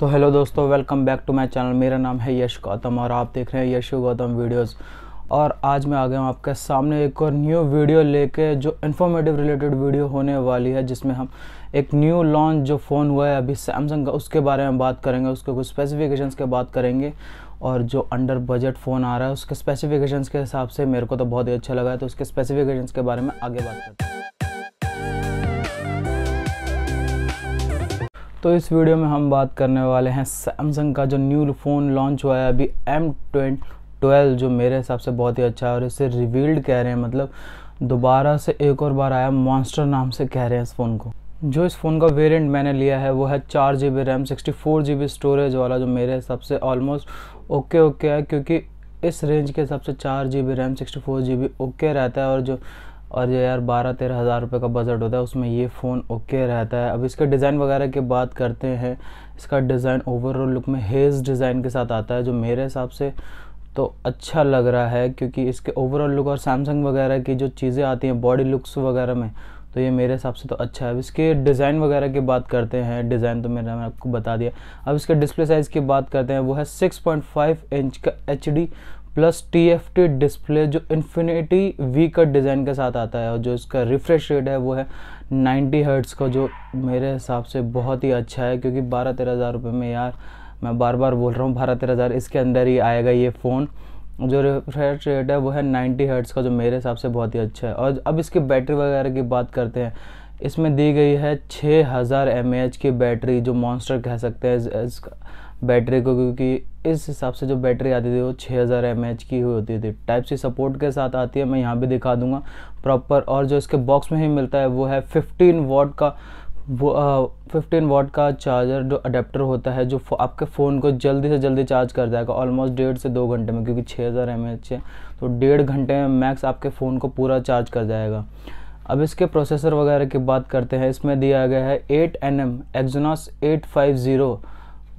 तो हेलो दोस्तों welcome back to my channel मेरा नाम है यश गौतम और आप देख रहे हैं यश गौतम वीडियोस और आज मैं आ गया हूँ आपके सामने एक और न्यू वीडियो लेके जो इन्फॉर्मेटिव रिलेटेड वीडियो होने वाली है जिसमें हम एक न्यू लॉन्च जो फ़ोन हुआ है अभी सैमसंग का उसके बारे में बात करेंगे उसके कुछ स्पेसिफिकेशंस के बात करेंगे और जो अंडर बजट फ़ोन आ रहा है उसके स्पेसिफिकेशंस के हिसाब से मेरे को तो बहुत ही अच्छा लगा है तो उसके स्पेसिफिकेशंस के बारे में आगे बात करते हैं तो इस वीडियो में हम बात करने वाले हैं सैमसंग का जो न्यू फ़ोन लॉन्च हुआ है अभी एम ट्वेल्व जो मेरे हिसाब से बहुत ही अच्छा है और इसे रिवील्ड कह रहे हैं मतलब दोबारा से एक और बार आया मॉन्स्टर नाम से कह रहे हैं इस फ़ोन को जो इस फ़ोन का वेरिएंट मैंने लिया है वो है चार G B RAM sixty four G B storage वाला जो मेरे हिसाब से ऑलमोस्ट ओके ओके है क्योंकि इस रेंज के हिसाब से चार G B RAM sixty four G B okay रहता है और जो और ये यार बारह तेरह हज़ार रुपये का बजट होता है उसमें ये फ़ोन ओके रहता है अब इसके डिज़ाइन वगैरह की बात करते हैं इसका डिज़ाइन ओवरऑल लुक में हेज़ डिज़ाइन के साथ आता है जो मेरे हिसाब से तो अच्छा लग रहा है क्योंकि इसके ओवरऑल लुक और सैमसंग वगैरह की जो चीज़ें आती हैं बॉडी लुक्स वगैरह में तो ये मेरे हिसाब से तो अच्छा है अब इसके डिज़ाइन वगैरह की बात करते हैं डिज़ाइन तो मैंने आपको बता दिया अब इसके डिस्प्ले साइज़ की बात करते हैं वो है 6.5 इंच का H plus T F T display जो इन्फिनिटी वी कट डिज़ाइन के साथ आता है और जो इसका रिफ्रेश रेट है वो है नाइन्टी हर्ट्स का जो मेरे हिसाब से बहुत ही अच्छा है क्योंकि बारह तेरह हज़ार रुपये में यार मैं बार बार बोल रहा हूँ बारह तेरह हज़ार इसके अंदर ही आएगा ये फ़ोन जो रिफ्रेश रेट है वो है नाइन्टी हर्ट्स का जो मेरे हिसाब से बहुत ही अच्छा है और अब इसकी बैटरी वगैरह की बात करते हैं इसमें दी गई है छः हज़ार एम की बैटरी जो मॉन्स्टर कह सकते हैं इसका बैटरी को क्योंकि इस हिसाब से जो बैटरी आती थी वो 6000 हज़ार एम की हुई होती थी टाइप सी सपोर्ट के साथ आती है मैं यहाँ भी दिखा दूंगा प्रॉपर और जो इसके बॉक्स में ही मिलता है वो है 15 वॉट का वो फिफ्टीन वॉट का चार्जर जो अडेप्टर होता है जो आपके फ़ोन को जल्दी से जल्दी चार्ज कर जाएगा ऑलमोस्ट डेढ़ से दो घंटे में क्योंकि छः हज़ार एम है तो डेढ़ घंटे में मैक्स आपके फ़ोन को पूरा चार्ज कर जाएगा अब इसके प्रोसेसर वगैरह की बात करते हैं इसमें दिया गया है eight N M Exynos eight five zero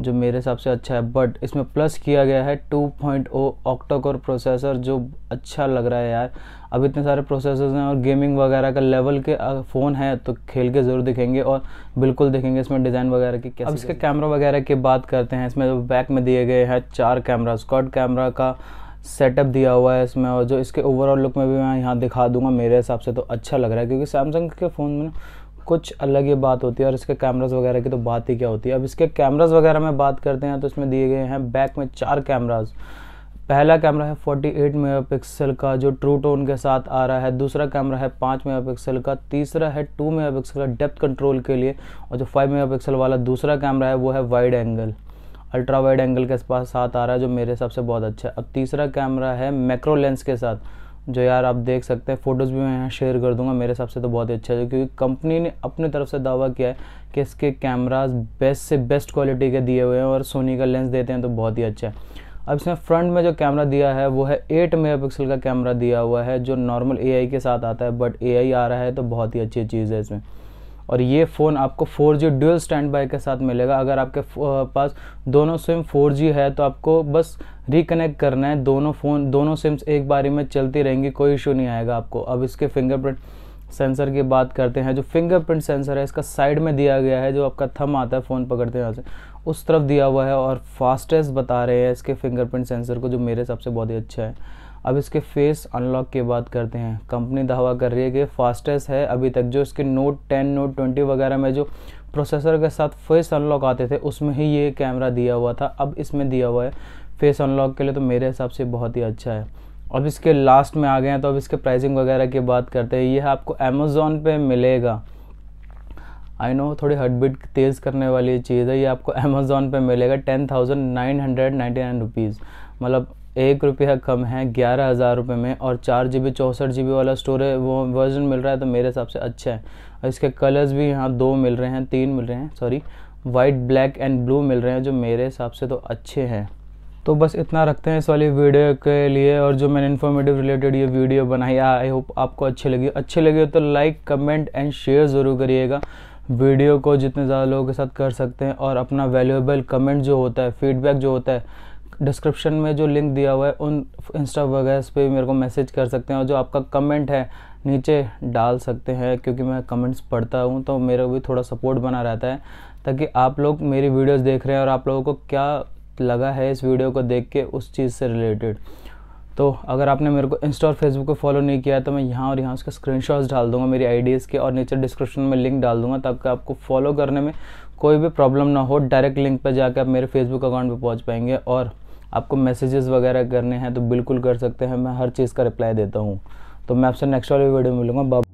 जो मेरे हिसाब से अच्छा है बट इसमें प्लस किया गया है 2.0 पॉइंट ऑक्टोकोर प्रोसेसर जो अच्छा लग रहा है यार अब इतने सारे प्रोसेसर्स हैं और गेमिंग वगैरह का लेवल के फ़ोन है तो खेल के ज़रूर दिखेंगे और बिल्कुल देखेंगे इसमें डिज़ाइन वगैरह की अब इसके कैमरा वगैरह की बात करते हैं इसमें जो बैक में दिए गए हैं चार कैमरा स्कॉट कैमरा का सेटअप दिया हुआ है इसमें और जो इसके ओवरऑल लुक में भी मैं यहाँ दिखा दूंगा मेरे हिसाब से तो अच्छा लग रहा है क्योंकि सैमसंग के फ़ोन में कुछ अलग ही बात होती है और इसके कैमरास वगैरह की तो बात ही क्या होती है अब इसके कैमरास वगैरह में बात करते हैं तो इसमें दिए गए हैं बैक में चार कैमराज पहला कैमरा है 48 मेगापिक्सल का जो ट्रू टोन के साथ आ रहा है दूसरा कैमरा है 5 मेगापिक्सल का तीसरा है 2 मेगापिक्सल का डेप्थ कंट्रोल के लिए और जो 5 मेगापिक्सल वाला दूसरा कैमरा है वो है wide angle ultra wide angle के पास साथ आ रहा है जो मेरे हिसाब से बहुत अच्छा है अब तीसरा कैमरा है मैक्रो लेंस के साथ जो यार आप देख सकते हैं फ़ोटोज़ भी मैं यहाँ शेयर कर दूंगा मेरे हिसाब से तो बहुत ही अच्छा है क्योंकि कंपनी ने अपनी तरफ से दावा किया है कि इसके कैमराज बेस्ट से बेस्ट क्वालिटी के दिए हुए हैं और सोनी का लेंस देते हैं तो बहुत ही अच्छा है अब इसमें फ्रंट में जो कैमरा दिया है वो है एट मेगा का कैमरा दिया हुआ है जो नॉर्मल ए के साथ आता है बट ए आ रहा है तो बहुत ही अच्छी चीज़ है इसमें और ये फ़ोन आपको 4G ड्यूल स्टैंड बाय के साथ मिलेगा अगर आपके पास दोनों सिम 4G है तो आपको बस रिकनेक्ट करना है दोनों फ़ोन दोनों सिम्स एक बारी में चलती रहेंगी कोई इशू नहीं आएगा आपको अब इसके फिंगरप्रिंट सेंसर की बात करते हैं जो फिंगरप्रिंट सेंसर है इसका साइड में दिया गया है जो आपका थम आता है फ़ोन पकड़ते हैं यहाँ से उस तरफ दिया हुआ है और फास्टेस्ट बता रहे हैं इसके फिंगरप्रिंट सेंसर को जो मेरे हिसाब से बहुत ही अच्छा है अब इसके फेस अनलॉक की बात करते हैं कंपनी दावा कर रही है कि फास्टेस्ट है अभी तक जो इसके नोट टेन नोट ट्वेंटी वगैरह में जो प्रोसेसर के साथ फेस अनलॉक आते थे उसमें ही ये कैमरा दिया हुआ था अब इसमें दिया हुआ है फेस अनलॉक के लिए तो मेरे हिसाब से बहुत ही अच्छा है अब इसके लास्ट में आ गए हैं तो अब इसके प्राइसिंग वगैरह की बात करते हैं यह आपको अमेज़ोन पर मिलेगा आई नो थोड़ी बीट तेज़ करने वाली चीज़ है ये आपको अमेज़ोन पे मिलेगा ten thousand nine hundred ninety nine rupees मतलब एक रुपया कम है ग्यारह हज़ार रुपये में और चार जी बी चौंसठ जी बी वाला स्टोरेज वो वर्जन मिल रहा है तो मेरे हिसाब से अच्छा है और इसके कलर्स भी यहाँ दो मिल रहे हैं तीन मिल रहे हैं sorry white black and blue मिल रहे हैं जो मेरे हिसाब से तो अच्छे हैं तो बस इतना रखते हैं इस वाली वीडियो के लिए और जो मैंने इन्फॉर्मेटिव रिलेटेड ये वीडियो बनाई आई होप आपको अच्छी लगी अच्छी लगी तो लाइक कमेंट एंड शेयर ज़रूर करिएगा वीडियो को जितने ज़्यादा लोगों के साथ कर सकते हैं और अपना वैल्यूएबल कमेंट जो होता है फीडबैक जो होता है डिस्क्रिप्शन में जो लिंक दिया हुआ है उन इंस्टा वगैरह पे मेरे को मैसेज कर सकते हैं और जो आपका कमेंट है नीचे डाल सकते हैं क्योंकि मैं कमेंट्स पढ़ता हूँ तो मेरा भी थोड़ा सपोर्ट बना रहता है ताकि आप लोग मेरी वीडियोस देख रहे हैं और आप लोगों को क्या लगा है इस वीडियो को देख के उस चीज़ से रिलेटेड तो अगर आपने मेरे को इंस्टा और फेसबुक को फॉलो नहीं किया है तो मैं यहाँ और यहाँ उसके स्क्रीनशॉट्स डाल दूंगा मेरी आईडीज़ के और नीचे डिस्क्रिप्शन में लिंक डाल दूंगा ताकि आपको फॉलो करने में कोई भी प्रॉब्लम ना हो डायरेक्ट लिंक पर जाकर आप मेरे फेसबुक अकाउंट पर पहुँच पाएंगे और आपको मैसेजेस वगैरह करने हैं तो बिल्कुल कर सकते हैं मैं हर चीज़ का रिप्लाई देता हूँ तो मैं आपसे नेक्स्ट वाली वीडियो मिलूँगा